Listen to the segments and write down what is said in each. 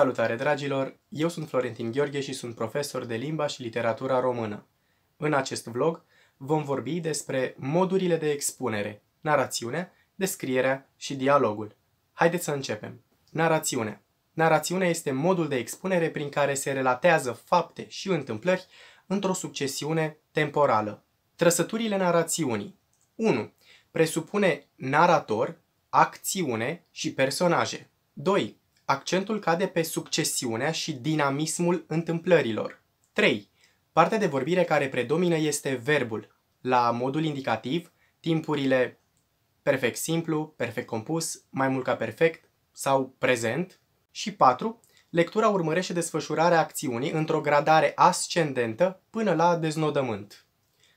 Salutare, dragilor! Eu sunt Florentin Gheorghe și sunt profesor de limba și literatura română. În acest vlog vom vorbi despre modurile de expunere, narațiune, descrierea și dialogul. Haideți să începem! Narațiunea Narațiunea este modul de expunere prin care se relatează fapte și întâmplări într-o succesiune temporală. Trăsăturile narațiunii 1. Presupune narator, acțiune și personaje. 2. Accentul cade pe succesiunea și dinamismul întâmplărilor. 3. Partea de vorbire care predomină este verbul. La modul indicativ, timpurile perfect simplu, perfect compus, mai mult ca perfect sau prezent. Și 4. Lectura urmărește desfășurarea acțiunii într-o gradare ascendentă până la deznodământ.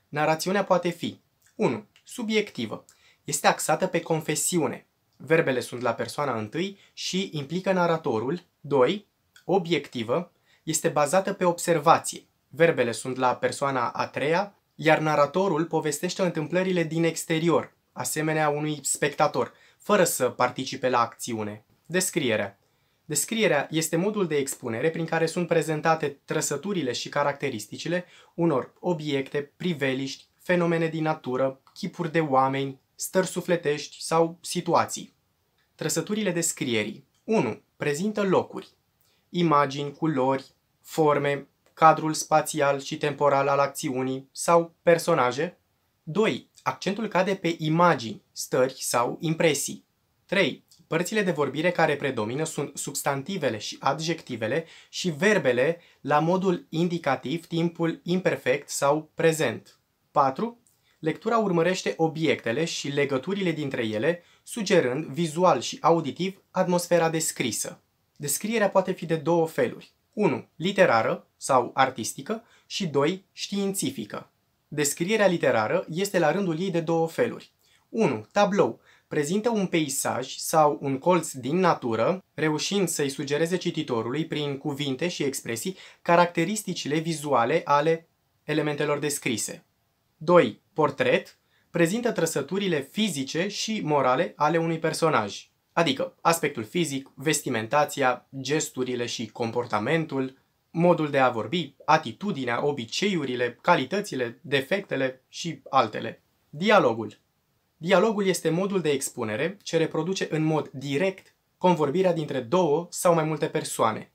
Narațiunea poate fi 1. Subiectivă. Este axată pe confesiune, verbele sunt la persoana întâi și implică naratorul. 2. Obiectivă este bazată pe observație. Verbele sunt la persoana a treia, iar naratorul povestește întâmplările din exterior, asemenea unui spectator, fără să participe la acțiune. Descrierea Descrierea este modul de expunere prin care sunt prezentate trăsăturile și caracteristicile unor obiecte, priveliști, fenomene din natură, chipuri de oameni, stări sufletești sau situații. Trăsăturile descrierii 1. Prezintă locuri, imagini, culori, forme, cadrul spațial și temporal al acțiunii sau personaje. 2. Accentul cade pe imagini, stări sau impresii. 3. Părțile de vorbire care predomină sunt substantivele și adjectivele și verbele la modul indicativ, timpul imperfect sau prezent. 4. Lectura urmărește obiectele și legăturile dintre ele, sugerând vizual și auditiv atmosfera descrisă. Descrierea poate fi de două feluri. 1. Literară sau artistică și 2. Științifică. Descrierea literară este la rândul ei de două feluri. 1. Tablou. Prezintă un peisaj sau un colț din natură, reușind să-i sugereze cititorului prin cuvinte și expresii caracteristicile vizuale ale elementelor descrise. 2 portret prezintă trăsăturile fizice și morale ale unui personaj, adică aspectul fizic, vestimentația, gesturile și comportamentul, modul de a vorbi, atitudinea, obiceiurile, calitățile, defectele și altele. Dialogul. Dialogul este modul de expunere ce reproduce în mod direct convorbirea dintre două sau mai multe persoane.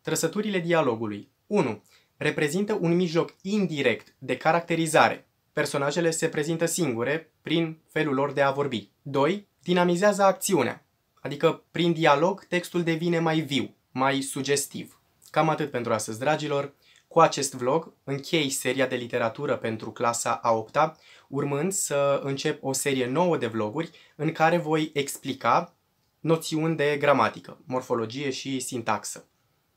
Trăsăturile dialogului. 1. Reprezintă un mijloc indirect de caracterizare, Personajele se prezintă singure prin felul lor de a vorbi. 2. Dinamizează acțiunea, adică prin dialog textul devine mai viu, mai sugestiv. Cam atât pentru astăzi, dragilor. Cu acest vlog închei seria de literatură pentru clasa a 8 -a, urmând să încep o serie nouă de vloguri în care voi explica noțiuni de gramatică, morfologie și sintaxă.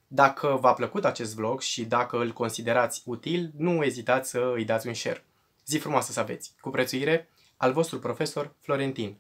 Dacă v-a plăcut acest vlog și dacă îl considerați util, nu ezitați să îi dați un share. Zi frumoasă să aveți! Cu prețuire, al vostru profesor Florentin.